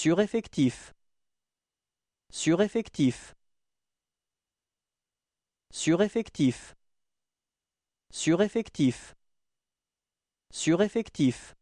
Sureffectif. Sureffectif. Sureffectif. Sureffectif. Sureffectif.